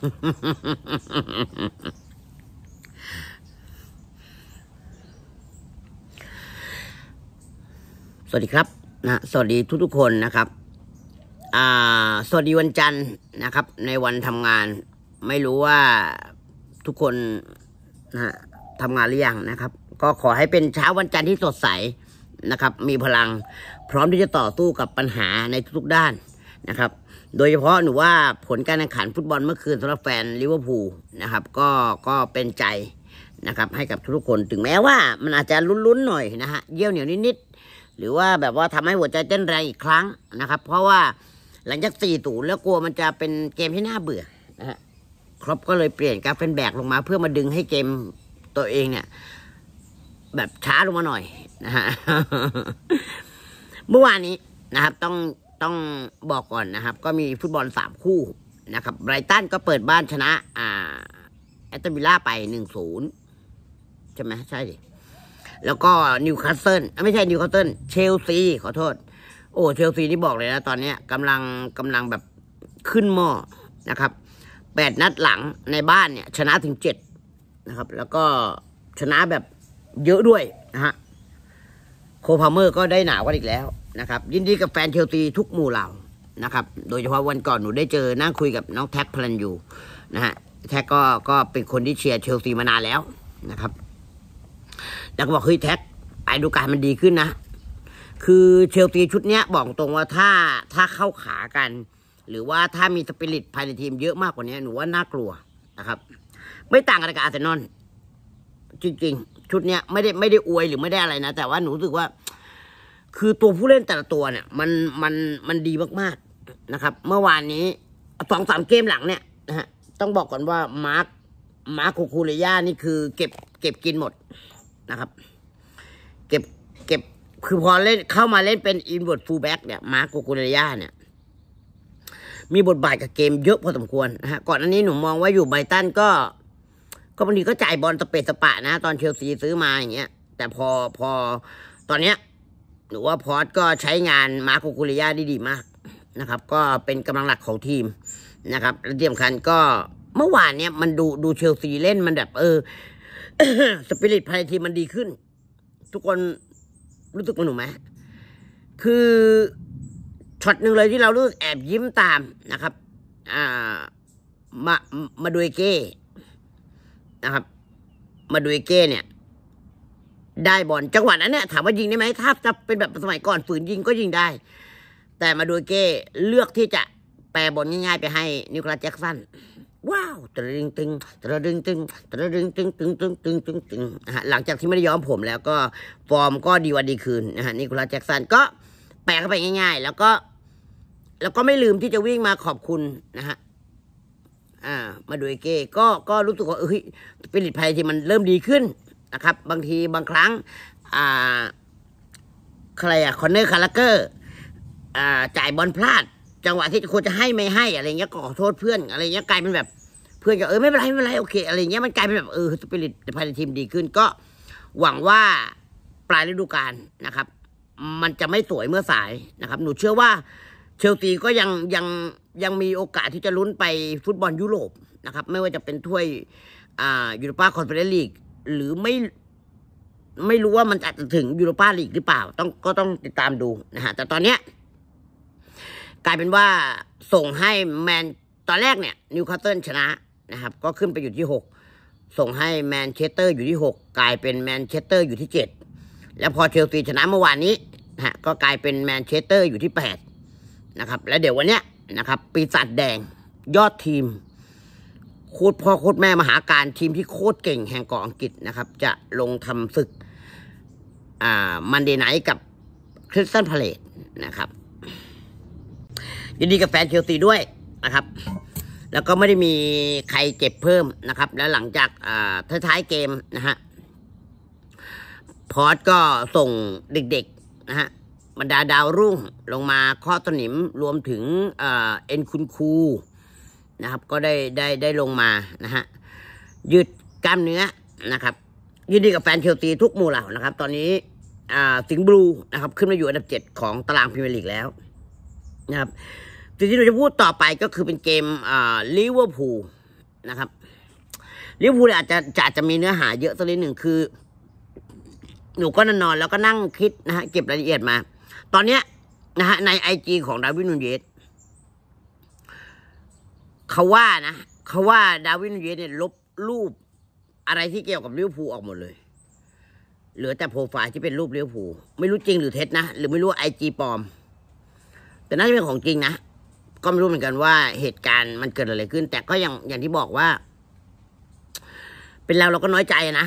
สวัสดีครับนะสวัสดีทุก ๆ คนนะครับ อ่า สวัสดีวันจันทร์นะครับ ในวันทำงาน ไม่รู้ว่าทุกคนนะทำงานหรือยังนะครับ ก็ขอให้เป็นเช้าวันจันทร์ที่สดใสนะครับ มีพลังพร้อมที่จะต่อสู้กับปัญหาในทุก ๆ ด้านนะครับโดยเฉพาะหนูว่าผลการแข่งขันฟุตบอลเมื่อคืนสำหรับแฟนลิเวอร์พูลนะครับ ก็ก็เป็นใจนะครับ ให้กับทุกคนถึงแม้ว่ามันอาจจะลุ้นๆหน่อยนะฮะเยี่ยวเหนียวนิดๆ หรือว่าแบบว่าทำให้หัวใจเต้นแรงอีกครั้งนะครับ เพราะว่าหลังจากสี่ตูแล้วกลัวมันจะเป็นเกมที่น่าเบื่อนะฮะครับก็เลยเปลี่ยนการเฟนแบกลงมา เพื่อมาดึงให้เกมตัวเองเนี่ย แบบช้าลงมาหน่อยนะฮะเมื่อวานนี้นะครับ ต้องต้องบอกก่อนนะครับ ก็มีฟุตบอลสามคู่นะครับไบรตันก็เปิดบ้านชนะ อ่า แอตตลตวิล่าไปหนึ่งศูนย์ใช่ไหมใช่ดิแล้วก็นิวคาสเซิลไม่ใช่นิวคาสเซิลเชลซีขอโทษ โอ้เชลซีนี่บอกเลยนะตอนนี้กำลังกำลังแบบขึ้นหม้อนะครับแปดนัดหลังในบ้านเนี่ย ชนะถึงเจ็ดนะครับ แล้วก็ชนะแบบเยอะด้วยนะฮะโคพาเมอร์ ก็ได้หนาวกันอีกแล้วนะครับยินดีกับแฟนเชลซีทุกหมู่เหล่านะครับ โดยเฉพาะวันก่อนหนูได้เจอนั่งคุยกับน้อง แท็กพลันอยู่ นะฮะแท็กก็ก็เป็นคนที่เชียร์ เชลซีมานานแล้วนะครับแล้วก็บอกเฮ้ยแท็กไปดูการมันดีขึ้นนะ คือเชลซีชุดเนี้ยบอกตรงว่าถ้าถ้าเข้าขากัน หรือว่าถ้ามีสปิริตภายในทีมเยอะมากกว่านี้หนูว่าน่ากลัวนะครับ ไม่ต่างอะไรกับอาร์เซนอลจริงๆ ชุดเนี้ยไม่ได้ไม่ได้อวยหรือไม่ได้อะไรนะแต่ว่าหนูรู้สึกว่าคือตัวผู้เล่นแต่ละตัวเนี่ย มันมันมันดีมากๆนะครับ เมื่อวานนี้สองสามเกมหลังเนี่ยนะฮะต้องบอกก่อนว่ามาร์คมาร์คคูคูเลย่านี่คือเก็บ เก็บกินหมดนะครับ เก็บเก็บคือพอเล่นเข้ามาเล่นเป็น อินเวอร์ตฟูลแบ็กเนี่ยมาร์คคูคูเลย่าเนี่ย มีบทบาทกับเกมเยอะพอสมควรนะฮะก่อนอันนี้หนูมองว่าอยู่ไบตันก็ ก็บางทีก็จ่ายบอลสเปซสปะนะ ตอนเชลซีซื้อมาอย่างเงี้ยแต่พอพอตอนเนี้ยหรือว่าพอสก็ใช้งานมาโคกุริยาได้ดีมาก นะครับ ก็เป็นกำลังหลักของทีมนะครับและที่สำคัญก็เมื่อวานเนี่ยมันดูดูเชลซีเล่นมันแบบ เออสปิริตภายในทีมมันดีขึ้น ทุกคนรู้สึกมันหนูไหมคือช็อตหนึ่งเลยที่เรารู้กแอบยิ้มตามนะครับ อ่า มามาดูเก้นะครับ มาดูเก้เนี่ยได้บอลจังหวะนั้นเนี่ยถามว่ายิงได้ไหมถ้าจะเป็นแบบสมัยก่อนฝืนยิงก็ยิงได้ แต่มาดูเก้เลือกที่จะแปลบอลง่ายๆ ไปให้นิโคลัสแจ็กสันว้าวตระดึงตึงตระดึงตึงตระดึงตึงตึงตึงตึงตึงตึงนะฮะ หลังจากที่ไม่ได้ย้อมผม แล้วก็ ฟอร์มก็ดีวันดีคืนนะฮะนิโคลัสแจ็กสันก็แปลเข้าไปง่าย ๆ แล้วก็ แล้วก็ไม่ลืมที่จะวิ่งมาขอบคุณนะฮะอ่า มาดูเก้ก็ก็รู้สึกว่าเอ้ยเป็นหลิตภัยที่มันเริ่มดีขึ้นนะครับบางทีบางครั้งอ่าใครอะคอนเนอร์คาร์เกอร์อ่าจ่ายบอลพลาด จังหวะที่ควรจะให้ไม่ให้อะไรเงี้ยก็ขอโทษเพื่อน อะไรเงี้ยกลายเป็นแบบ เพื่อนก็เออไม่เป็นไรไม่เป็นไร โอเค อะไรเงี้ยมันกลายเป็นแบบเออสปิริตภายในทีมดีขึ้น ก็หวังว่าปลายฤดูกาลนะครับ มันจะไม่สวยเมื่อสายนะครับหนูเชื่อว่าเชลซีก็ยังยังยังมีโอกาสที่จะลุ้นไปฟุตบอลยุโรปนะครับไม่ว่าจะเป็นถ้วยอ่ายูโรปาคอนเฟอเรนซ์ลีกหรือไม่ไม่รู้ว่ามันจะถึงยูโรปาลีกหรือเปล่าต้องก็ต้องติดตามดูนะฮะแต่ตอนเนี้ยกลายเป็นว่าส่งให้แมนตอนแรกเนี่ยนิวคาสเซิลชนะนะครับ ก็ขึ้นไปอยู่ที่หกส่งให้แมนเชสเตอร์อยู่ที่หกกลายเป็นแมนเชสเตอร์อยู่ที่เจ็ดแล้วพอเชลซีชนะเมื่อวานนี้นะฮะก็กลายเป็นแมนเชสเตอร์อยู่ที่แปดนะครับและเดี๋ยววันเนี้ยนะครับ ปีศาจแดงยอดทีมโคตรพ่อโคตรแม่มหาการทีมที่โคตรเก่งแห่งเกาะอังกฤษนะครับจะลงทำศึกอ่ามันเดย์ไนท์กับคริสตันพาเลตนะครับยินดีกับแฟนเชลซีด้วยนะครับ แล้วก็ไม่ได้มีใครเจ็บเพิ่มนะครับ แล้วหลังจากท้ายๆเกมนะฮะพอร์ตก็ส่งเด็กๆนะฮะบรรดาดาวรุ่งลงมาข้อสนิมรวมถึงเอ็นคุณคูนะครับก็ได้ได้ได้ลงมานะฮะยืดกล้ามเนื้อนะครับยินดีกับแฟนเชลซีทุกหมู่เหล่านะครับ ตอนนี้สิงบลูนะครับขึ้นมาอยู่อันดับเจ็ดของตารางพรีเมียร์ลีกแล้วนะครับสิ่งที่เราจะพูดต่อไปก็คือเป็นเกมลิเวอร์พูลนะครับลิเวอร์พูลอาจจะจะจะมีเนื้อหาเยอะสักนิดหนึ่งคือหนูก็นอน แล้วก็นั่งคิดนะฮะเก็บรายละเอียดมา ตอนเนี้ยนะฮะในไอจีของดาวินูนเยสเขาว่านะ เขาว่าดาวินเยเนี่ยลบรูปอะไรที่เกี่ยวกับเลี้ยวภูออกหมดเลย เหลือแต่โปรไฟล์ที่เป็นรูปเลี้ยวภูไม่รู้จริงหรือเท็จนะหรือไม่รู้ไอจีปลอม แต่น่าจะเป็นของจริงนะก็ไม่รู้เหมือนกันว่าเหตุการณ์มันเกิดอะไรขึ้น แต่ก็อย่างอย่างที่บอกว่า เป็นเราเราก็น้อยใจนะ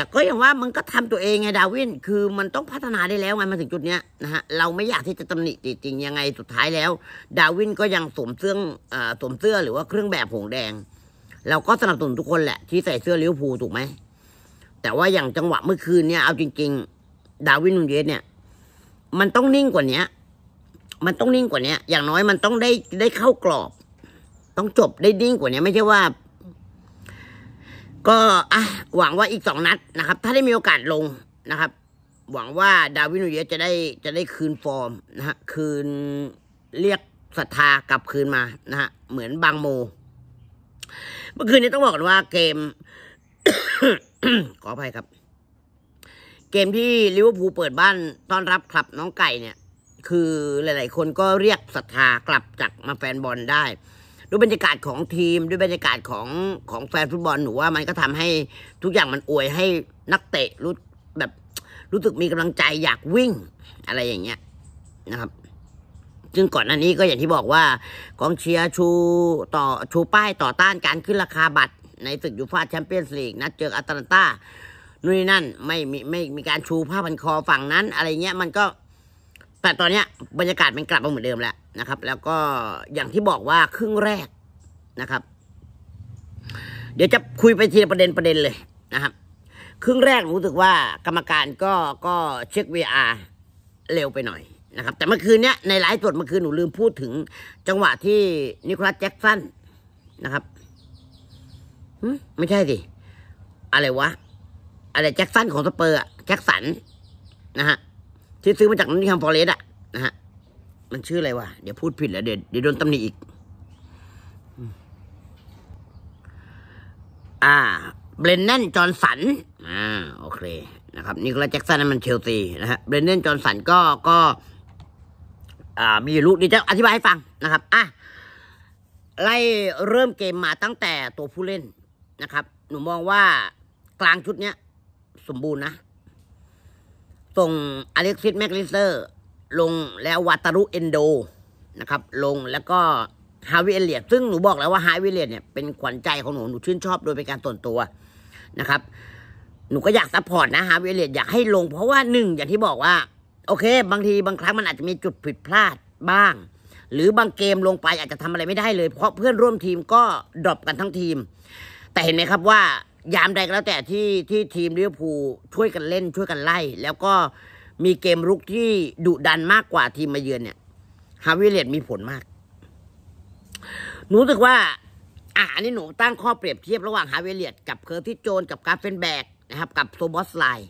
แต่ก็อย่างว่ามันก็ทำตัวเองไงดาวินคือมันต้องพัฒนาได้แล้วไงมาถึงจุดเนี้ยนะฮะ เราไม่อยากที่จะตำหนิจริงยังไงสุดท้ายแล้ว ดาวินก็ยังสวมเสื้ออสวมเสื้อหรือว่าเครื่องแบบหงแดง เราก็สนับสนุนทุกคนแหละที่ใส่เสื้อเลี้ยวภูถูกไหมแต่ว่าอย่างจังหวะเมื่อคืนเนี่ยเอาจริงๆ ดาวินนมเยสเนี่ยมันต้องนิ่งกว่าเนี้ยมันต้องนิ่งกว่าเนี้ย อย่างน้อยมันต้องได้ได้เข้ากรอบ ต้องจบได้นิ่งกว่านี้ไม่ใช่ว่าก็อ่ะหวังว่าอีกสองนัดนะครับ ถ้าได้มีโอกาสลงนะครับ หวังว่า ดาวินูเยจะได้จะได้คืนฟอร์มนะฮะ คืนเรียกศรัทธากลับคืนมานะฮะเหมือนบางโม เมื่อคืนนี้ต้องบอกกันว่าเกมขออภัยครับ เกมที่ลิเวอร์พูลเปิดบ้านต้อนรับคลับน้องไก่เนี่ย คือหลายๆคนก็เรียกศรัทธากลับจากมาแฟนบอลได้ด้วยบรรยากาศของทีมด้วยบรรยากาศของของแฟนฟุตบอลหนูว่า มันก็ทำให้ทุกอย่างมันอวยให้นักเตะรู้แบบรู้สึกมีกำลังใจอยากวิ่งอะไรอย่างเงี้ยนะครับซึ่งก่อนหน้านี้ก็อย่างที่บอกว่ากองเชียร์ชูต่อชูป้ายต่อต้านการขึ้นราคาบัตรในศึกยูฟ่าแชมเปี้ยนส์ลีกนัดเจออัตแลนตานู่นนี่นั่น ไม่มีไม่มีการชูผ้าพันคอฝั่งนั้นอะไรเงี้ยมันก็แต่ตอนนี้บรรยากาศมันกลับมาเหมือนเดิมแล้วนะครับ แล้วก็อย่างที่บอกว่าครึ่งแรกนะครับ เดี๋ยวจะคุยไปทีละประเด็นประเด็นเลยนะครับ ครึ่งแรกรู้สึกว่ากรรมการก็ก็เช็ค VR เร็วไปหน่อยนะครับ แต่เมื่อคืนเนี้ยในไลฟ์สดเมื่อคืนหนูลืมพูดถึง จังหวะที่นิโคลัสแจ็คสันนะครับไม่ใช่สิ อะไรวะ อะไรแจ็คสันของสเปอร์แจ็คสันนะฮะที่ซื้อมาจากนิคามฟอเรสอะนะฮะ มันชื่ออะไรวะเดี๋ยวพูดผิดแล้ว เดี๋ยวเดี๋ยวโดนตำหนิอีก อ่า เบรนแนนจอร์นสันอ่าโอเค นะครับนี่ก็แจ็คสันนั่นมันเชลซีนะฮะเบรนแนนจอร์นสันก็ก็ อ่า มีลูกดี๋จะอธิบายให้ฟังนะครับอ่ะไล่เริ่มเกมมาตั้งแต่ตัวผู้เล่นนะครับหนูมองว่ากลางชุดเนี้ยสมบูรณ์นะส่งอเล็กซิสแมกลิเซอร์ลงแล้ววัตารุเอนโดนะครับ ลงแล้วก็ฮาวิเอเลียซึ่งหนูบอกแล้วว่าฮาวิเอเลียเนี่ยเป็นขวัญใจของหนูหนูชื่นชอบโดยเป็นการส่วนตัวนะครับ หนูก็อยากซัพพอร์ตนะฮาวิเอเลียอยากให้ลง เพราะว่าหนึ่งอย่างที่บอกว่า โอเค บางทีบางครั้งมันอาจจะมีจุดผิดพลาดบ้าง หรือบางเกมลงไปอาจจะทำอะไรไม่ได้เลยเพราะเพื่อนร่วมทีมก็ดรอปกันทั้งทีม แต่เห็นไหมครับว่ายามใดก็แล้ว แต่ที่ที่ทีมลิเวอร์พูลช่วยกันเล่น ช่วยกันไล่ แล้วก็มีเกมรุกที่ดุดันมากกว่าทีมมาเยือนเนี่ยฮาวิเลตมีผลมาก หนูรู้สึกว่าอ่ะอันนี้หนูตั้งข้อเปรียบเทียบระหว่างฮาวิเลตกับเคอร์ีิโจนกับกาเฟนแบกนะครับ กับโซบอสไลน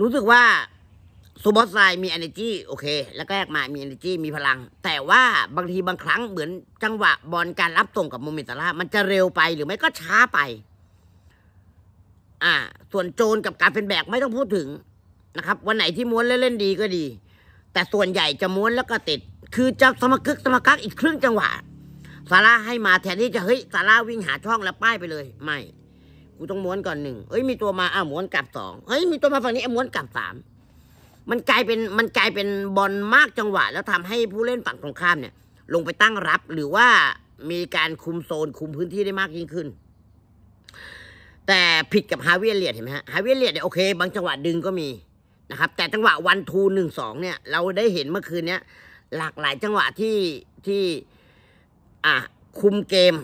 รู้สึกว่าโซบอสไลมี energy โอเค แล้รกกมามี energy มีพลัง แต่ว่าบางทีบางครั้งเหมือนจังหวะบอลการรับส่งกับโมเมนตาล่ามันจะเร็วไปหรือไม่ก็ช้าไป่าส่วนโจรกับการเป็นแบกไม่ต้องพูดถึงนะครับ วันไหนที่ม้วนแล้วเล่นดีก็ดี แต่ส่วนใหญ่จะม้วนแล้วก็ติด คือจะสมกึกสมกักอีกครึ่งจังหวะซาร่าให้มาแทนที่จะเฮ้ยซาร่าวิ่งหาช่องแล้วป้ายไปเลย ไม่กูต้องม้วนก่อนหนึ่งเฮ้ย มีตัวมาอ้าวม้วนกลับสองเฮ้ยมีตัวมาฝั่งนี้อ้ม้วนกลับสามมันกลายเป็นมันกลายเป็นบอลมากจังหวะ แล้วทำให้ผู้เล่นฝั่งตรงข้ามเนี่ย ลงไปตั้งรับ หรือว่ามีการคุมโซนคุมพื้นที่ได้มากยิ่งขึ้นแต่ผิดกับฮาเวียเลียดเห็นไหมฮะฮาเวียเลียดเนี่ยโอเค บางจังหวะดึงก็มีนะครับ แต่จังหวะวันทูหนึ่งสองเนี่ย เราได้เห็นเมื่อคืนเนี้ยหลากหลายจังหวะที่ที่ อ่ะคุมเกม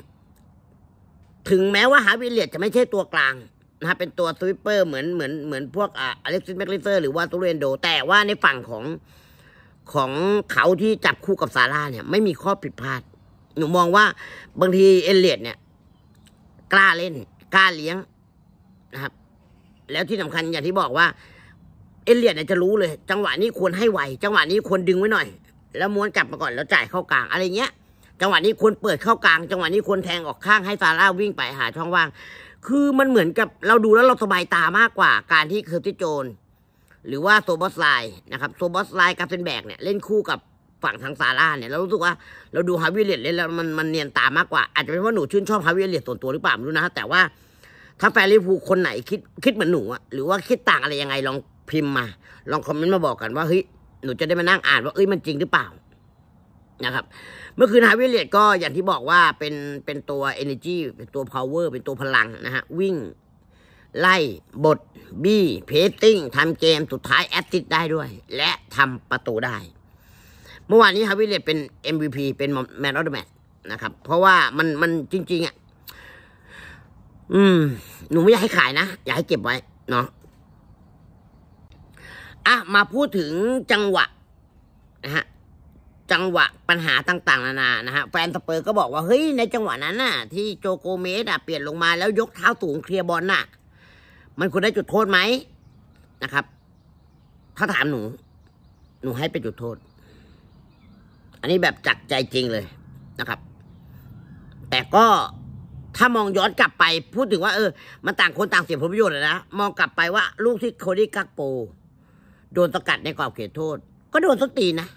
ถึงแม้ว่าฮาเวียเลียดจะไม่ใช่ตัวกลางนะเป็นตัวสวิปเปอร์ เหมือนเหมือนเหมือนพวกอ่ะอเล็กซิสแมกลิเซอร์ หรือว่าตูเรนโดแต่ว่าในฝั่งของของเขาที่จับคู่กับซาร่าเนี่ย ไม่มีข้อผิดพลาด หนูมองว่าบางทีเอเลียดเนี่ยกล้าเล่น กล้าเลี้ยงนะครับแล้วที่สำคัญอย่างที่บอกว่า เอเลียดจะรู้เลย จังหวะนี้ควรให้ไวจังหวะนี้ควรดึงไว้หน่อย แล้วม้วนกลับมาก่อนแล้วจ่ายเข้ากลาง อะไรเงี้ย จังหวะนี้ควรเปิดเข้ากลาง จังหวะนี้ควรแทงออกข้างให้ซาร่าวิ่งไปหาช่องว่าง คือมันเหมือนกับเราดูแล้วเราสบายตามากกว่าการที่เคอร์ติโจนหรือว่าโซบอสไลน์นะครับโซบอสไลน์กับเซนแบกเนี่ยเล่นคู่กับฝั่งทางซาร่าเนี่ยเรารู้สึกว่าเราดูฮาวิเลียดเล่นแล้วมันมันเนียนตามากกว่าอาจจะเป็นว่าหนูชื่นชอบฮาวิเลียดส่วนตัวหรือเปล่าไม่รู้นะแต่ว่าถ้าแฟนลิฟูคนไหนคิดคิดเหมือนหนูอะหรือว่าคิดต่างอะไรยังไง ลองพิมพ์มา ลองคอมเมนต์มาบอกกันว่าเฮ้ยหนูจะได้มานั่งอ่านว่า เอ้ยมันจริงหรือเปล่า นะครับ เมื่อคืนฮาวิเลียตก็อย่างที่บอกว่าเป็นเป็นตัว energy เป็นตัว power เป็นตัวพลังนะฮะ วิ่ง ไล่ บท บี้เพจติ้งทำเกมสุดท้ายแอตติดได้ด้วย และทำประตูได้ เมื่อวานนี้ฮาวิเลียตเป็น MVP เป็น man of the match นะครับ เพราะว่ามันมันจริงๆอ่ะอืม หนูไม่อยากให้ขายนะ อยากให้เก็บไว้ เนาะอ่ะ มาพูดถึงจังหวะนะฮะ จังหวะปัญหาต่าง ๆ นานา นะฮะ แฟนสเปอร์ก็บอกว่า เฮ้ย ในจังหวะนั้นน่ะ ที่โจโกเมสอ่ะเปลี่ยนลงมาแล้วยกเท้าสูงเคลียร์บอลน่ะ มันควรได้จุดโทษไหม นะครับ ถ้าถามหนู หนูให้เป็นจุดโทษ อันนี้แบบจักใจจริงเลย นะครับ แต่ก็ถ้ามองย้อนกลับไปพูดถึงว่าเออมันต่างคนต่างเสียผลประโยชน์นะมองกลับไปว่า ลูกที่โคดี้กักโป โดนสกัดในกรอบเขตโทษ ก็โดนสตีนะ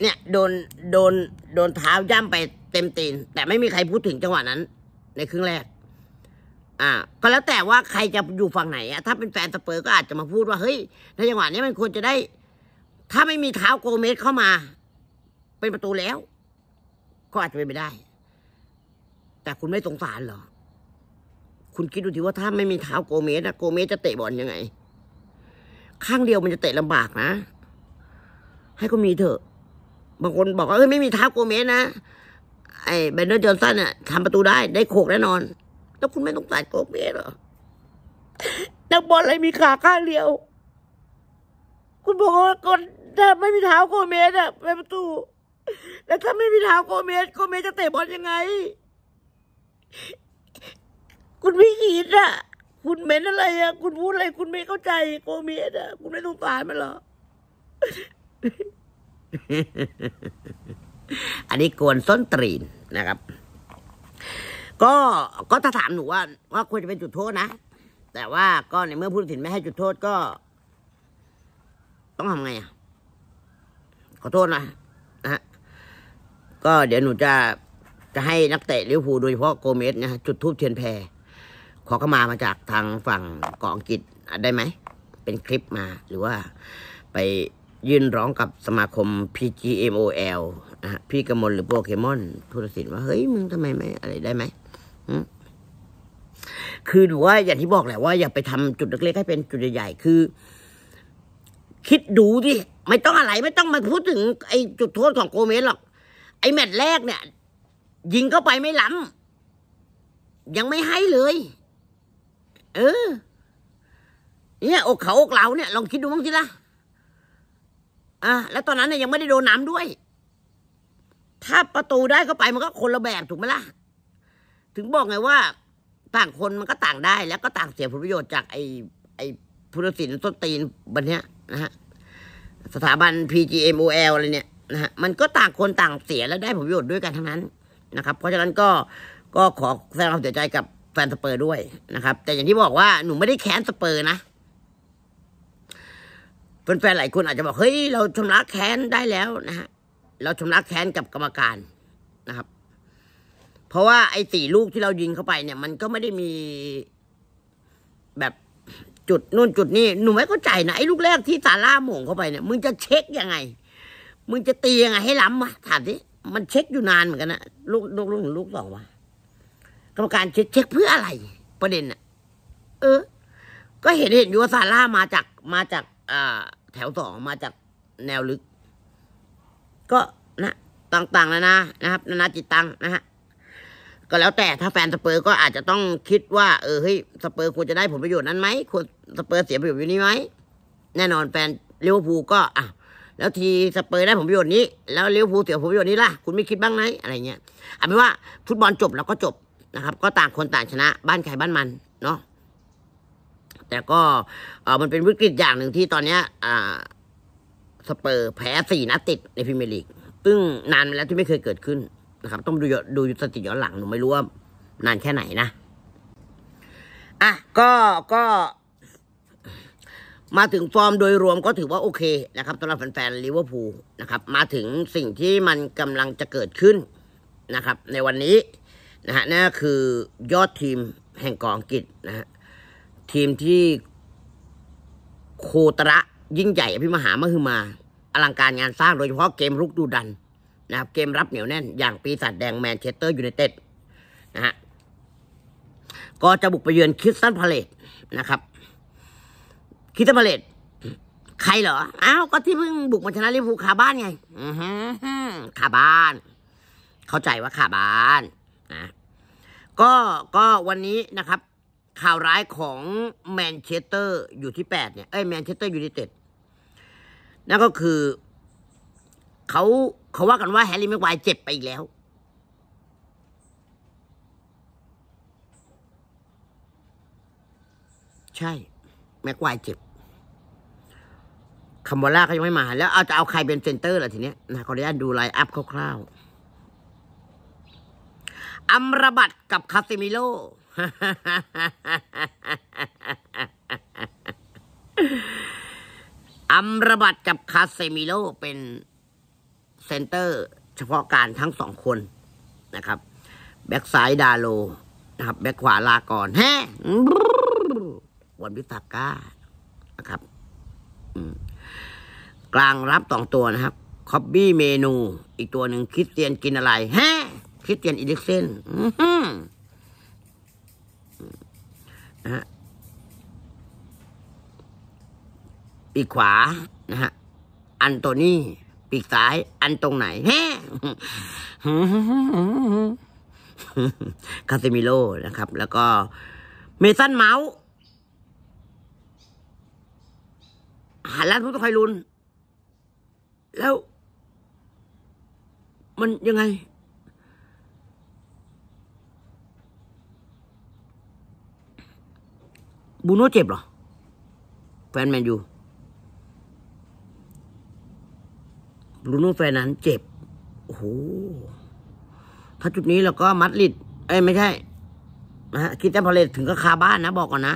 เนี่ย โดนโดนโดนเท้าย่ำไปเต็มตีน แต่ไม่มีใครพูดถึงจังหวะนั้น ในครึ่งแรก อ่าก็แล้วแต่ว่าใครจะอยู่ฝั่งไหนอะถ้าเป็นแฟนสเปอร์ ก็อาจจะมาพูดว่าเฮ้ยในจังหวะนี้มันควรจะได้ ถ้าไม่มีเท้าโกเมสเข้ามา เป็นประตูแล้ว ก็อาจจะเป็นไปได้แต่คุณไม่สงสารเหรอ คุณคิดดูทิว่าถ้าไม่มีเท้าโกเมสนะโกเมสจะเตะบอลยังไง ข้างเดียวมันจะเตะลำบากนะ ให้ก็มีเถอะ บางคนบอกว่าเอ้ยไม่มีเท้าโกเมสนะ ไอ้แบนเดอร์จอห์นสันเนี่ยทำประตูได้ ได้โขกแน่นอนแล้วคุณไม่ต้องสารโกเมสเหรอนักบอลอะไรมีขาข้างเดียว คุณบอกว่าคนถ้าไม่มีเท้าโกเมสอะเป็นประตู แล้วถ้าไม่มีเท้าโกเมส โกเมสจะเตะบอลยังไงคุณไม่คิดอ่ะคุณเม้นอะไรอ่ะคุณพูดอะไร คุณไม่เข้าใจ โกเมีอ่ะคุณไม่สงสารมันหรอ อันนี้กวนส้นตรีนนะครับ ก็ก็ถ้าถามหนูว่าว่าควรจะเป็นจุดโทษนะ แต่ว่าก็ในเมื่อผู้ตัดสินไม่ให้จุดโทษก็ ต้องทำไงอ่ะ ขอโทษนะ นะฮะก็เดี๋ยวหนูจะจะให้นักเตะลิเวอร์พูลโดยเฉพาะโกเมสนะจุดทูบเทียนแพรขอเข้ามามาจากทางฝั่งเกาะอังกฤษได้ไหม เป็นคลิปมาหรือว่าไปยื่นร้องกับสมาคม PGMOL นะฮะพี่กมลหรือโปเกมอนทุรสินว่า เฮ้ยมึงทำไมไม่ อะไรได้ไหมคือหรือว่า อย่างที่บอกแหละว่าอย่าไปทำจุดเล็กๆให้เป็นจุดใหญ่ๆคือ คิดดูดิ ไม่ต้องอะไร ไม่ต้องมาพูดถึงไอ้จุดโทษของโกเมสหรอก ไอ้แมตช์แรกเนี่ยยิงเข้าไปไม่ล้ำยังไม่ให้เลย เออ เนี่ย อกเขาอกเราเนี่ยลองคิดดูมั้งสิละอ่ะแล้วตอนนั้นเนี่ยยังไม่ได้โดนน้ำด้วย ถ้าประตูได้เข้าไปมันก็คนละแบบถูกไหมล่ะ ถึงบอกไงว่าต่างคนมันก็ต่างได้แล้วก็ต่างเสียผลประโยชน์จากไอ้ไอ้พุทธศิลป์ต้นตีนบันเนี้ยนะฮะ สถาบัน PGMOL อะไรเนี่ยนะฮะมัน ก็ต่างคนต่างเสียแล้วได้ผลประโยชน์ด้วยกันทั้งนั้นนะครับเพราะฉะนั้นก็ก็ขอแสดงความเสียใจกับแฟนสเปอร์ด้วยนะครับ แต่อย่างที่บอกว่าหนูไม่ได้แค้นสเปอร์นะแฟนๆหลายคนอาจจะบอกเฮ้ยเราชำระแค้นได้แล้วนะฮะเราชำระแค้นกับกรรมการนะครับ เพราะว่าไอ้สี่ลูกที่เรายิงเข้าไป เนี่ย มันก็ไม่ได้มีแบบจุดนู่นจุดนี่หนูไม่เข้าใจนะไอ้ลูกแรกที่ซาร่าหม่งเข้าไปเนี่ยมึงจะเช็คยังไงมึงจะตียังไงให้ล้ำอ่ะถามสิมันเช็คอยู่นานเหมือนกันนะลูกลูกลูกลูกสองว่ากรรมการเช็คเช็คเพื่ออะไรประเด็นอะเออ ก็เห็นเห็นอยู่ว่าซาร่ามาจากมาจากอ่าแถวสองมาจากแนวลึก ก็นะต่างๆนะนะนะครับนานาจิตตังนะฮะก็แล้วแต่ถ้าแฟนสเปอร์ก็อาจจะต้องคิดว่าเออเฮ้ยสเปอร์ควรจะได้ผลประโยชน์นั้นไหมควรสเปอร์เสียประโยชน์อยู่นี้ไหมแน่นอนแฟนลิเวอร์พูลก็ อ่ะแล้วที สเปอร์ได้ผมประโยชน์นี้ แล้วเลี้ยวภูเสียผมประโยชน์นี้ล่ะ คุณไม่คิดบ้างไหมอะไรเงี้ยเอาเป็นว่าฟุตบอลจบแล้วก็จบนะครับ ก็ต่างคนต่างชนะ บ้านใครบ้านมัน เนาะแต่ก็เออมันเป็นวิกฤตอย่างหนึ่งที่ตอนเนี้ย อ่า สเปอร์แพ้สี่นัดติดในพรีเมียร์ลีกซึ่งนานมาแล้วที่ไม่เคยเกิดขึ้นนะครับ ต้องดูดูสถิติย้อนหลังหนูไม่รู้ว่านานแค่ไหนนะอ่ะก็ก็มาถึงฟอร์มโดยรวมก็ถือว่าโอเคนะครับสำหรับแฟนๆลิเวอร์พูลนะครับ มาถึงสิ่งที่มันกำลังจะเกิดขึ้นนะครับ ในวันนี้นะฮะนั่นคือยอดทีมแห่งกองกิจนะฮะทีมที่โคตระยิ่งใหญ่พี่มหามคือมา อลังการงานสร้างโดยเฉพาะเกมรุกดูดันนะครับ เกมรับเหนียวแน่นอย่างปีศาจแดงแมนเชสเตอร์ยูไนเต็ดนะฮะก็จะบุกไปเยือนคิสตันพาเลตนะครับพิตเมเลตใครเหรอ อ้าว ก็ที่เพิ่งบุกมาชนะลิฟูคาบ้านไง อือฮึคาบ้าน เข้าใจว่าคาบ้านนะ ก็ ก็วันนี้นะครับ ข่าวร้ายของแมนเชสเตอร์ อยู่ที่แปดเนี่ย เอ้ย แมนเชสเตอร์ยูไนเต็ด นั่นก็คือเขา เขาว่ากันว่าแฮร์รี่แม็กไวเจ็บไปอีกแล้ว ใช่ แม็กไวเจ็บคำวบอล่าเขายังไม่มาแล้วเอาจะเอาใครเป็นเซนเตอร์ล่ะทีเนี้ยนะขออนุญาตดูไลน์อัพคร่าวๆ อัมรบัตกับคาสิมิโลอัมรบัตกับคาสซมิโลเป็นเซนเตอร์เฉพาะการทั้งสองคนนะครับ แบ็กซ้ายดาโล นะครับ แบ็กขวาลากรอนแฮ่วันวิสาก้า นะครับกลางรับสองตัวนะครับ คอบบี้เมนู อีกตัวหนึ่งคริสเตียนกินอะไร แฮคริสเตียนอีลิกเซนนะฮะปีกขวานะฮะ อันโตนี่ ปีกซ้าย อันตรงไหน แฮคาเซมิโลนะครับ แล้วก็ เมสันเมาส์หันลันพุทธคอยรุนแล้ว มันยังไงบูโน่เจ็บเหรอแฟนแมนยูบูโน่แฟนนั้นเจ็บโอ้โหถ้าจุดนี้เราก็มัดลิดเอ้ยไม่ใช่นะฮะคิดแต่พาเลตถึงก็คาบ้านนะบอกก่อนนะ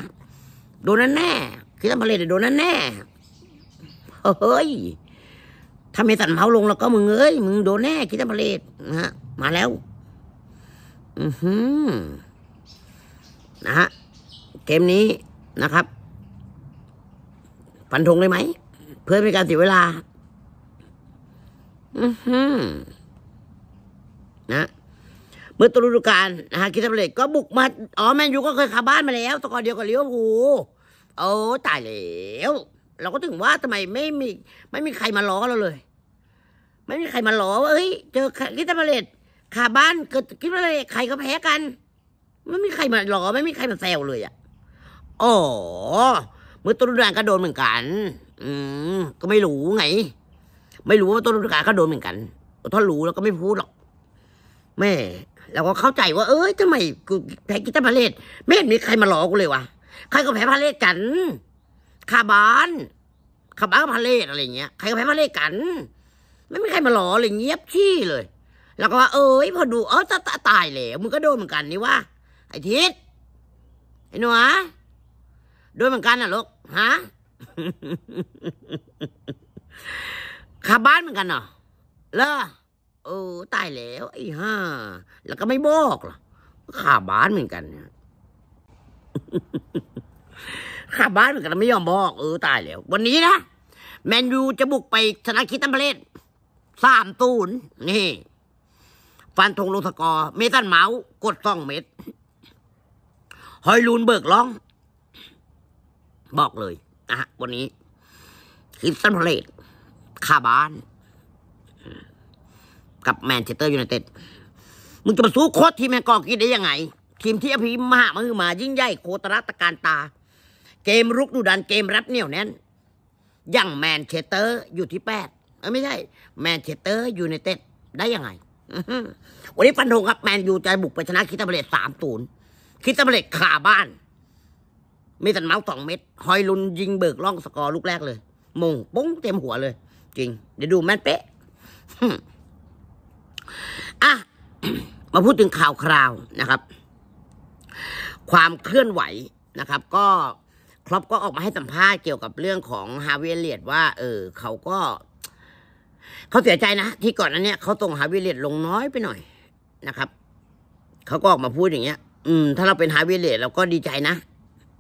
โดนแน่แน่คิดแต่พาเลตโดนแน่แน่เฮ้ยถ้าไม่สั่นเมาลงแล้วก็มึงเอ้ยมึงโดนแน่ คิดจะมลิตนะฮะ มาแล้ว อือหือนะฮะเกมนี้นะครับฟันธงได้ไหม เพื่อเป็นการเสียเวลาอือหือนะ เมื่อตุลดูการนะฮะคิดสะผลิตก็บุกมา อ๋อแมนยูก็เคยคาบ้านมาแล้วตะกอนเดียวกับเลี้ยวหูโอ้ตายแล้วเราก็ถึงว่าทำไมไม่มีไม่มีใครมาล้อเราเลย ไม่มีใครมาล้อว่าเฮ้ย เจอคิดตาเลตขาบ้านเกิดคิดตาเลตใครก็แพ้กัน ไม่มีใครมาล้อไม่มีใครมาแซวเลยอ่ะอ๋อเมื่อต้นฤดูกาลก็โดนเหมือนกัน อืม ก็ไม่รู้ไง ไม่รู้ว่าต้นฤดูกาลก็โดนเหมือนกันถ้ารู้แล้วก็ไม่พูดหรอกแม่เราก็เข้าใจว่า เอ้ยทำไมกูแพ้กีตาร์พาเลตไม่เห็นมีใครมาหลอกกูเลยวะใครก็แพ้พาเลตกันคาบ้านคาบ้านกับพาเลตอะไรเงี้ย ใครก็แพ้พาเลตกัน ไม่มีใครมาหล่อเลยเงียบขี้เลย แล้วก็ว่า เอ้ยพอดูเออจะตายแล้ว มึงก็โดนเหมือนกันนี่ว่าไอ้ทิศไอ้หนัวโดนเหมือนกันน่ะลูกฮะคาบ้านเหมือนกันเนาะเลอเออตายแล้วไอ้ห้า แล้วก็ไม่บอกหรอขาบ้านเหมือนกันเนี่ยขาบบ้านเหมือนกันไม่ยอมบอกเออตายแล้ว วันนี้นะ แมนยูจะบุกไป ชนะคิดตัมเบลสสามตูนนี่ฟันธงลงสกอร์เมตันเมาส์กดสองเม็ด ฮอยลูนเบิกร้อง บอกเลยนะฮะวันนี้คิดตัมเบลสคาบ้าน กับแมนเชสเตอร์ยูไนเต็ดมึงจะมาสู้โคตชทีมแมงกอกินได้ยังไงทีมที่อภิมหามือมายิ่งใหญ่โคตรรัตการตาเกมรุกดุดันเกมรับเนี่ยวแน่นอย่างแมนเชสเตอร์อยู่ที่แปดไม่ใช่แมนเชสเตอร์ยูไนเต็ดได้ยังไง วันนี้ฟันธงครับ แมนยูจะบุกไปชนะคิตาเบเลตสามศูนย์คิตาเบเลตขาบ้าน มีสันเมาส์สองเม็ดฮอยลุน ยิงเบิกล่องสกอร์ลูกแรกเลยมงปุ้งเต็มหัวเลย จริงเดี๋ยวดูแมนเป๊ะอ่ะ มาพูดถึงข่าวคราวนะครับ ความเคลื่อนไหวนะครับ ก็ครอปก็ออกมาให้สัมภาษณ์เกี่ยวกับเรื่องของฮาวิเอเลียดว่าเออเขาก็ เขาเสียใจนะ ที่ก่อนนั้นเนี่ยเขาส่งฮาวิเลียดลงน้อยไปหน่อยนะครับเขาก็ออกมาพูดอย่างเงี้ยอืมถ้าเราเป็นฮาวิเลียดเราก็ดีใจนะ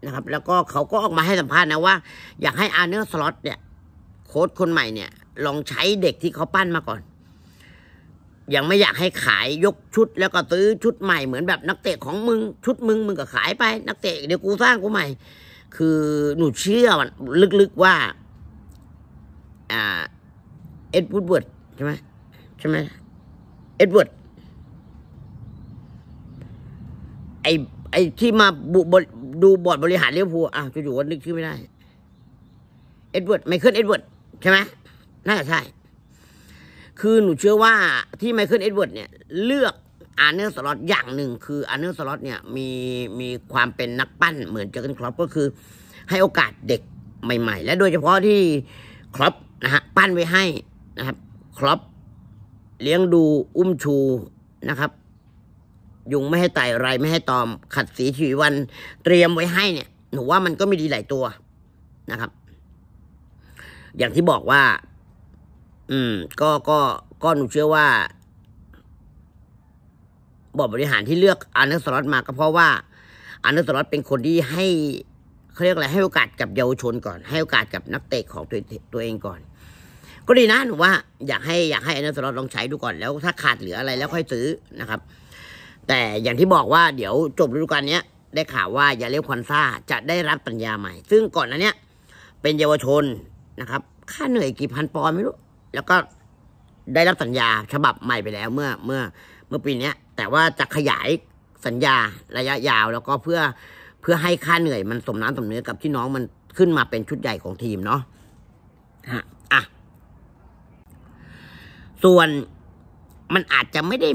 นะครับ แล้วก็เขาก็ออกมาให้สัมภาษณ์นะว่าอยากให้อาร์เนอร์สล็อตเนี่ย โค้ชคนใหม่เนี่ย ลองใช้เด็กที่เขาปั้นมาก่อน ยังไม่อยากให้ขายยกชุดแล้วก็ซื้อชุดใหม่เหมือนแบบนักเตะของมึงชุดมึงมึงก็ขายไป นักเตะเดี๋ยวกูสร้างกูใหม่คือหนูเชื่อลึกๆว่าอ่าเอ็ดวูดเวิร์ดใช่ไหมใช่ไหมเอ็ดเวิร์ดไอไอที่มาบุบดูบอร์ดบริหารเลี้ยวภูอจะอจู่ๆันนึกชื่อไม่ได้ เอ็ดเวิร์ดไมเคิลเอ็ดเวิร์ดใช่ไหมน่าจะใช่ คือหนูเชื่อว่าที่ไมเคิลเอ็ดเวิร์ดเนี่ย เลือกอาร์เนอร์สล็อตอย่างหนึ่งคืออาร์เนอร์สล็อตเนี่ย มีมีความเป็นนักปั้นเหมือนเจอร์นครอปก็คือ ให้โอกาสเด็กใหม่ ๆ และโดยเฉพาะที่ครอปนะฮะปั้นไว้ให้นะครับครอปเลี้ยงดูอุ้มชูนะครับ ยุงไม่ให้ไต่ไรไม่ให้ตอม ขัดสีชีวันเตรียมไว้ให้เนี่ย หนูว่ามันก็มีดีหลายตัวนะครับ อย่างที่บอกว่า อืม ก็ก็ก็หนูเชื่อว่าบอร์ดบริหารที่เลือกอันเดอร์สลอตมาก็เพราะว่าอันเดอร์สลอตเป็นคนที่ให้เขาเรียกอะไรให้โอกาสกับเยาวชนก่อน ให้โอกาสกับนักเตะของตัวตัวเองก่อนก็ดีนะหนูว่าอยากให้อยากให้อันเดอร์สลอตลองใช้ดูก่อนแล้ว ถ้าขาดเหลืออะไรแล้วค่อยซื้อนะครับ แต่อย่างที่บอกว่าเดี๋ยวจบฤดูกาลนี้ได้ข่าวว่ายาเลวควันซาจะได้รับปัญญาใหม่ ซึ่งก่อนนั้นเนี้ย เป็นเยาวชนนะครับ ค่าเหนื่อยกี่พันปอนด์ไม่รู้ แล้วก็ได้รับสัญญาฉบับใหม่ไปแล้วเมื่อเมื่อเมื่อปีนี้แต่ว่าจะขยายสัญญาระยะยาว แล้วก็เพื่อเพื่อให้ค่าเหนื่อยมันสมน้ำสมเนื้อกับที่น้องมันขึ้นมาเป็นชุดใหญ่ของทีมเนาะฮะอ่ะส่วนมันอาจจะไม่ได้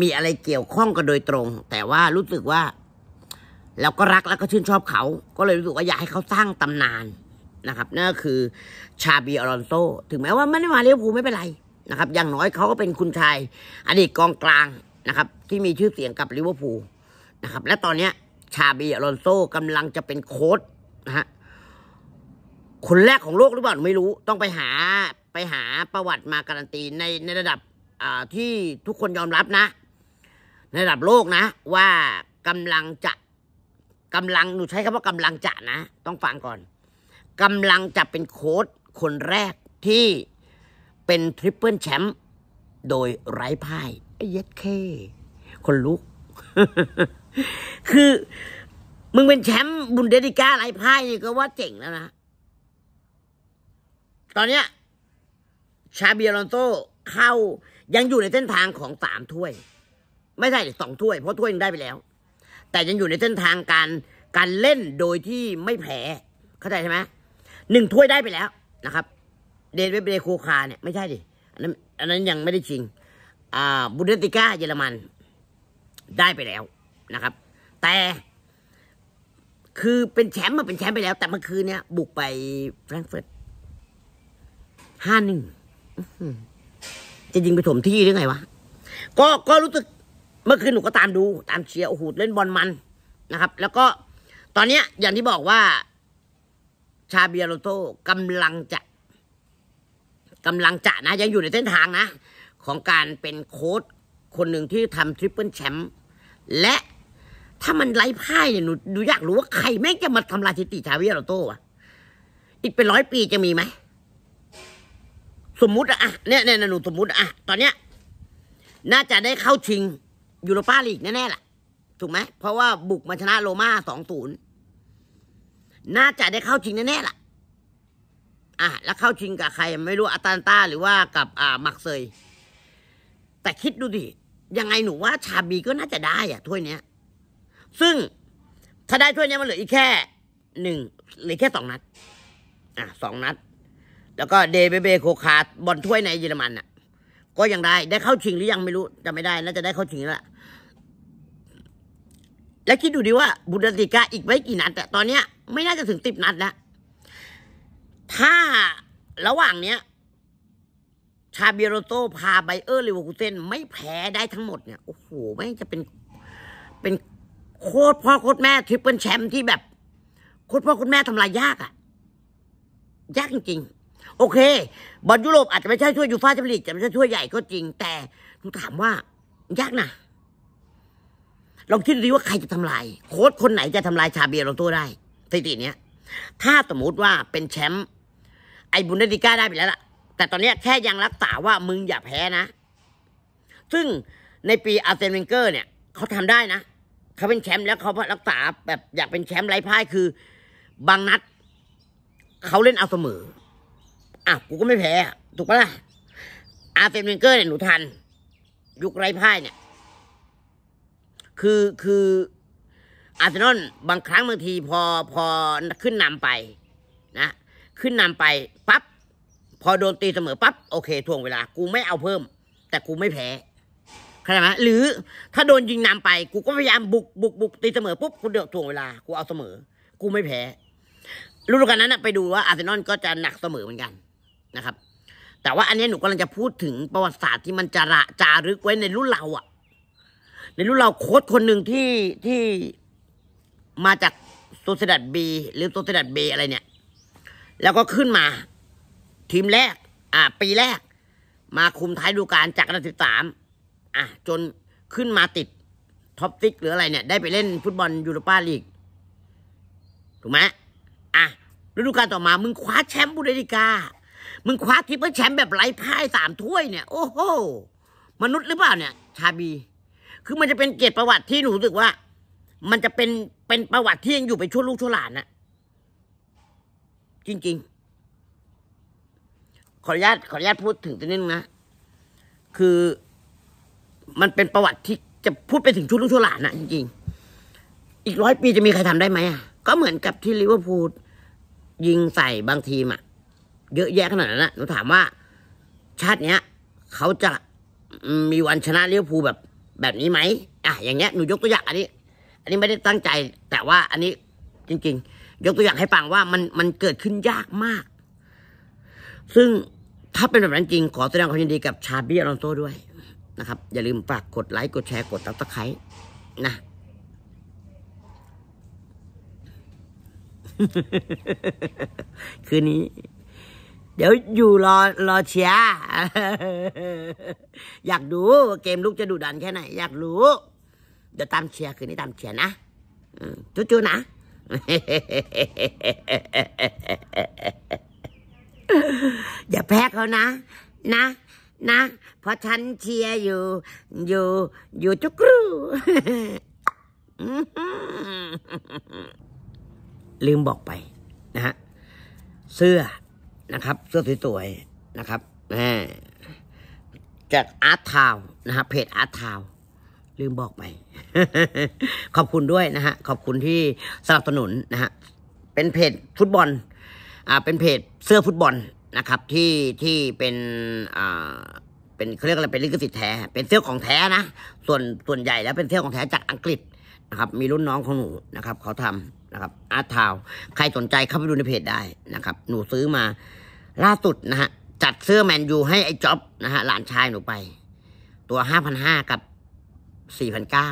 มีอะไรเกี่ยวข้องกันโดยตรง แต่ว่ารู้สึกว่าเราก็รักแล้วก็ชื่นชอบเขา ก็เลยรู้สึกว่าอยากให้เขาสร้างตำนานนะครับนั่นก็คือชาบีอลอนโซถึงแม้ว่าไม่ได้มาเลี้ยวภูไม่เป็นไรนะครับ อย่างน้อยเขาก็เป็นคุณชายอดีตกองกลางนะครับที่มีชื่อเสียงกับลิเวอร์พูลนะครับและตอนนี้ชาบีอลอนโซกำลังจะเป็นโค้ชนะฮะคนแรกของโลกหรือเปล่าไม่รู้ ต้องไปหาไปหาประวัติมาการันตีในในระดับที่ทุกคนยอมรับนะ ในระดับโลกนะว่ากำลังจะกำลัง หนูใช้คำว่ากำลังจะนะ ต้องฟังก่อนกำลังจะเป็นโค้ชคนแรกที่เป็นทริปเปิลแชมป์โดยไร้พ่ายเย็ดเค คนลุก คือ มึงเป็นแชมป์บุนเดดิก้าไรพ่ายนี่ก็ว่าเจ๋งแล้วนะ ตอนเนี้ยชาเบียรอนโตเข้ายังอยู่ในเส้นทางของสามถ้วย ไม่ใช่สองถ้วยเพราะถ้วยยังได้ไปแล้ว แต่ยังอยู่ในเส้นทางการการเล่นโดยที่ไม่แพ้เข้าใจใช่ไหม หนึ่งถ้วยได้ไปแล้วนะครับ เดนเวเบโคคาเนี่ย ไม่ใช่ดิ อันนั้นอันนั้นยังไม่ได้จริงบุนเดติก้าเยอรมัน ได้ไปแล้วนะครับ แต่คือเป็นแชมป์มาเป็นแชมป์ไปแล้ว แต่เมื่อคืนเนี้ยบุกไปแฟรงก์เฟิร์ตห้าหนึ่งจะยิงไปถมที่หรือไงวะ ก็ก็รู้สึกเมื่อคืนหนูก็ตามดู ตามเชียร์โอ้โหเล่นบอลมันนะครับ แล้วก็ตอนเนี้ยอย่างที่บอกว่า ชาเบียโรโตกำลังจะกำลังจะนะยังอยู่ในเส้นทางนะของการเป็นโค้ชคนหนึ่งที่ทำทริปเปิลแชมป์และถ้ามันไร้พ่ายเนี่ย หนูดูอยากรู้ว่าใครแม่งจะมาทำลายสติชาวิอีโรโต้อะอีกเป็นร้อยปีจะมีไหม สมมุติอะเนี่ยเนี่ยหนูสมมุติอะตอนเนี้ยน่าจะได้เข้าชิงยูโรปาลีกแน่ๆล่ะถูกไหมเพราะว่าบุกมาชนะโรม่าสองศูนย์น่าจะได้เข้าชิงแน่ๆล่ะอ่ะแล้วเข้าชิงกับใครไม่รู้อาตาลตาหรือว่ากับอ่ามักเซยแต่คิดดูดิ ยังไงหนูว่าชาบีก็น่าจะได้อะถ้วยเนี้ย ซึ่งถ้าได้ถ้วยเนี้ยมันเหลืออีกแค่หนึ่งหรือแค่สองนัดอ่ะสองนัด แล้วก็เดเบเบโคคาบอลถ้วยในเยอรมันอ่ะก็ยังได้ได้เข้าชิงหรือยังไม่รู้ จะไม่ได้น่าจะได้เข้าชิงแล้วแล้วคิดดูดิว่า บุนเดสติกาอีกไม่กี่นัด แต่ตอนเนี้ย ไม่น่าจะถึงติบนัดแล้วถ้าระหว่างเนี้ยชาเบโรโต พาไบเออร์ลิเวอร์คูเซนไม่แพ้ได้ทั้งหมดเนี่ยโอ้โหแม่งจะเป็นเป็นโคตรพ่อโคตรแม่ ทริปเปิลแชมป์ที่แบบโคตรพ่อโคตรแม่ทำลายยากอะยากจริงๆโอเค บอลยุโรปอาจจะไม่ใช่ช่วยยูฟ่าแชมเปี้ยนส์จะไม่ใช่ช่วยใหญ่ก็จริงแต่หนูถามว่า ยากนะลองคิดดูว่าใครจะทำลาย โค้ชคนไหนจะทำลายชาเบียโรโวได้สถิติเนี้ย ถ้าสมมติว่าเป็นแชมป์ไอ้บุนเดสติก้าได้ไปแล้วล่ะแต่ตอนนี้แค่ยังรักษาว่ามึงอย่าแพ้นะ ซึ่งในปีอาร์เซนเวนเกอร์ เนี่ยเขาทำได้นะ เขาเป็นแชมป์แล้วเขารักษาแบบอยากเป็นแชมป์ไร้พ่ายคือ บางนัด เขาเล่นเอาเสมอ อ่ะกูก็ไม่แพ้ถูกปะล่ะอาร์เซนเวนเกอร์เนี่ยหนูทัน ยุคไร้พ่ายเนี่ย คือคือ อาร์เซนอลบางครั้งบางทีพอพอขึ้นนำไปนะ ขึ้นนำไปปั๊บพอโดนตีเสมอปั๊บโอเคทวงเวลากูไม่เอาเพิ่ม แต่กูไม่แพ้ใช่ไหมหรือถ้าโดนยิงนำไปกูก็พยายามบุกบุกบุก ตีเสมอปุ๊บกูเดือดทวงเวลากูเอาเสมอ กูไม่แพ้ฤดูกันนั้นะไปดูว่า อาร์เซนอลก็จะหนักเสมอเหมือนกันนะครับ แต่ว่าอันนี้หนูกำลังจะพูดถึงประวัติศาสตร์ที่มันจะระจารึกไว้ในรุ่นเราอะในรุ่นเราโค้ชคนหนึ่งที่ที่มาจากโซเซดัตบีหรือโซเซดัตเบอะไรเนี่ย แล้วก็ขึ้นมาทีมแรก อ่าปีแรก มาคุมท้ายดูการจากอันดับสิบสามอ่าจนขึ้นมาติด ท็อปซิกหรืออะไรเนี่ย ได้ไปเล่นฟุตบอลยูโรปาลีก ถูกไหมอ่ะฤดูกาลต่อมามึงคว้าแชมป์บุนเดสลิกา มึงคว้าทิปเปร์แชมป์แบบไร้พ่ายสามถ้วยเนี่ย โอ้โหมนุษย์หรือเปล่าเนี่ย ชาบี คือมันจะเป็นเกียรติประวัติที่หนูรู้สึกว่า มันจะเป็นเป็นประวัติที่ยังอยู่ไปชั่วลูกชั่วหลานนะจริงๆขออนุญาตขออนุญาตพูดถึงตัวนึงนะคือมันเป็นประวัติที่จะพูดไปถึงชุดลูกชุดหลานนะจริงๆ อีกร้อยปีจะมีใครทำได้ไหมอ่ะก็เหมือนกับที่ลิเวอร์พูลยิงใส่บางทีมอ่ะเยอะแยะขนาดนั้นนะหนูถามว่าชาติเนี้ย เขาจะมีวันชนะลิเวอร์พูลแบบแบบนี้ไหมอ่ะอย่างเงี้ยหนูยกตัวอย่างอันนี้ อันนี้ไม่ได้ตั้งใจ แต่ว่าอันนี้จริงๆ ยกตัวอย่างให้ฟังว่ามันมันเกิดขึ้นยากมากซึ่งถ้าเป็นแบบนั้นจริงขอแสดงความยินดีกับชาบี้อลอนโซด้วยนะครับ อย่าลืมฝากกดไลค์กดแชร์กดตับตะไคร้นะคืนนี้ เดี๋ยวอยู่รอรอเชียร์ อยากดูเกมลูกจะดุดันแค่ไหน อยากรู้ เดี๋ยวตามเชียร์คืนนี้ตามเชียร์นะจุ๊ๆนะอย่าแพ้เขานะ นะ นะเพราะฉันเชียร์อยู่ อยู่อยู่ทุกครู่ลืมบอกไป นะฮะ เสื้อนะครับ เสื้อสวยๆนะครับจากอาร์ตทาวนะฮะเพจอาร์ตทาวลืมบอกไป ขอบคุณด้วยนะฮะขอบคุณที่สนับสนุนนะฮะ เป็นเพจฟุตบอลอ่าเป็นเพจเสื้อฟุตบอลนะครับ ที่ที่เป็นอ่าเป็นเขาเรียกอะไรเป็นลิขสิทธิ์แท้ เป็นเสื้อของแท้นะส่วนส่วนใหญ่แล้วเป็นเสื้อของแท้จากอังกฤษนะครับ มีรุ่นน้องของหนูนะครับเขาทำนะครับ อาร์ทาว ใครสนใจเข้าไปดูในเพจได้นะครับ หนูซื้อมาล่าสุดนะฮะจัดเสื้อแมนยูให้ไอ้จ็อบนะฮะหลานชายหนูไป ตัวห้าพันห้ากับสี่พันเก้า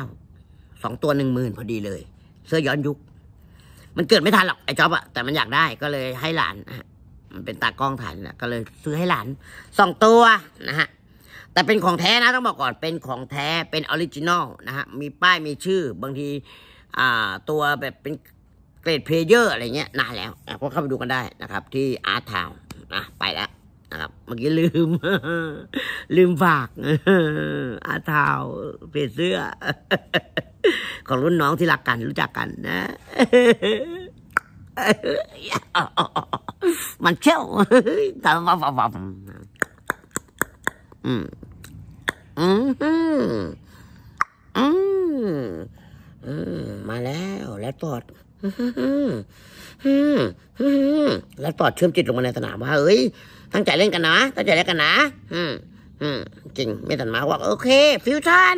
สองตัวหนึ่งหมื่นพอดีเลย เสื้อย้อนยุคมันเกิดไม่ทันหรอกไอ้จ๊อบอะแต่มันอยากได้ก็เลยให้หลานนะมันเป็นตากล้องถ่ายนะก็เลยซื้อให้หลานสองตัวนะฮะ แต่เป็นของแท้นะต้องบอกก่อนเป็นของแท้เป็นออริจินอลนะฮะ มีป้ายมีชื่อ บางที อ่าตัวแบบเป็นเกรดเพลเยอร์ อะไรเงี้ยนานแล้ว ก็เข้าไปดูกันได้นะครับ ที่อาร์ทาวนะไปแล้วนะครับ เมื่อกี้ลืม ลืมฝากอาร์ทาวเพลเยอเสื้อของรุ่นน้องที่รักกันรู้จักกันนะ มันเชี่ยวทำมาฟังอืมอืมอืมอืมมาแล้วแล้วตอดแล้วตอดเชื่อมจิตลงมาในสนามว่า เอ้ยตั้งใจเล่นกันนะตั้งใจเล่นกันนะอืมอืมจริงไม่ตันมาว่า โอเค ฟิวชั่น